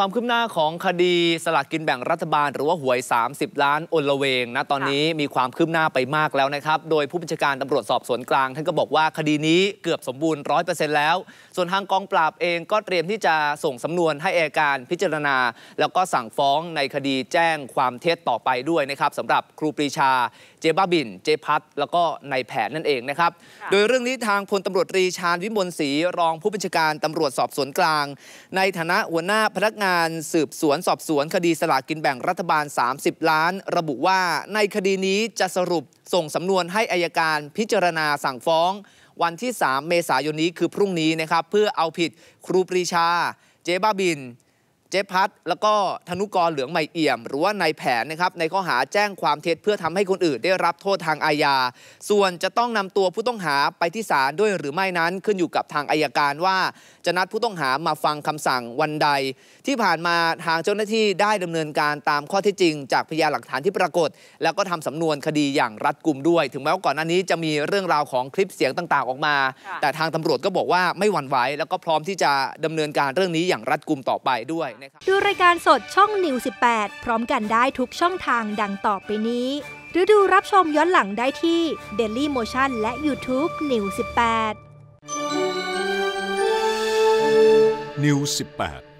ความคืบหน้าของคดีสลากกินแบ่งรัฐบาล หรือว่าหวย 30 ล้านอนละเวงนะตอนนี้มีความคืบหน้าไปมากแล้วนะครับ โดยผู้บัญชาการตำรวจสอบสวนกลาง ท่านก็บอกว่าคดีนี้เกือบสมบูรณ์ร้อยเปอร์เซ็นต์แล้ว ส่วนทางกองปราบเองก็เตรียมที่จะส่งสำนวนให้อัยการพิจารณา แล้วก็สั่งฟ้องในคดีแจ้งความเท็จต่อไปด้วยนะครับสำหรับครูปรีชาเจ๊บ้าบินเจ๊พัดแล้วก็นายแผนนั่นเองนะครับโดยเรื่องนี้ทางพลตำรวจตรีชาญวิมลศรี รองผู้บัญชาการตำรวจสอบสวนกลาง ในฐานะหัวหน้าพนักงานงานสืบสวนสอบสวนคดีสลากกินแบ่งรัฐบาล 30 ล้าน ระบุว่าในคดีนี้จะสรุปส่งสำนวนให้อายการพิจารณาสั่งฟ้อง วันที่ 3 เมษายนนี้คือพรุ่งนี้นะครับ เพื่อเอาผิดครูปรีชาเจ๊บ้าบินจ๊พัดแล้วก็ธนุกรเหลืองใหม่เอี่ยมหรือว่านายแผนนะครับในข้อหาแจ้งความเท็จ เพื่อทำให้คนอื่นได้รับโทษทางอาญาส่วนจะต้องนำตัวผู้ต้องหาไปที่ศาลด้วยหรือไม่นั้นขึ้นอยู่กับทางอายการว่า จะนัดผู้ต้องหามาฟังคำสั่งวันใด ที่ผ่านมาทางเจ้าหน้าที่ได้ดำเนินการตามข้อเท็จจริงจากพยานหลักฐานที่ปรากฏ แล้วก็ทำสำนวนคดีอย่างรัดกุมด้วย ถึงแม้ว่าก่อนหน้านี้จะมีเรื่องราวของคลิปเสียงต่าง ๆออกมา แต่ทางตำรวจก็บอกว่าไม่หวั่นไหวแล้วก็พร้อมที่จะดำเนินการเรื่องนี้อย่างรัดกุมต่อไปด้วยดูรายการสดช่องนิว18พร้อมกันได้ทุกช่องทางดังต่อไปนี้ หรือดูรับชมย้อนหลังได้ที่ Daily Motion และ YouTube New 18 New 18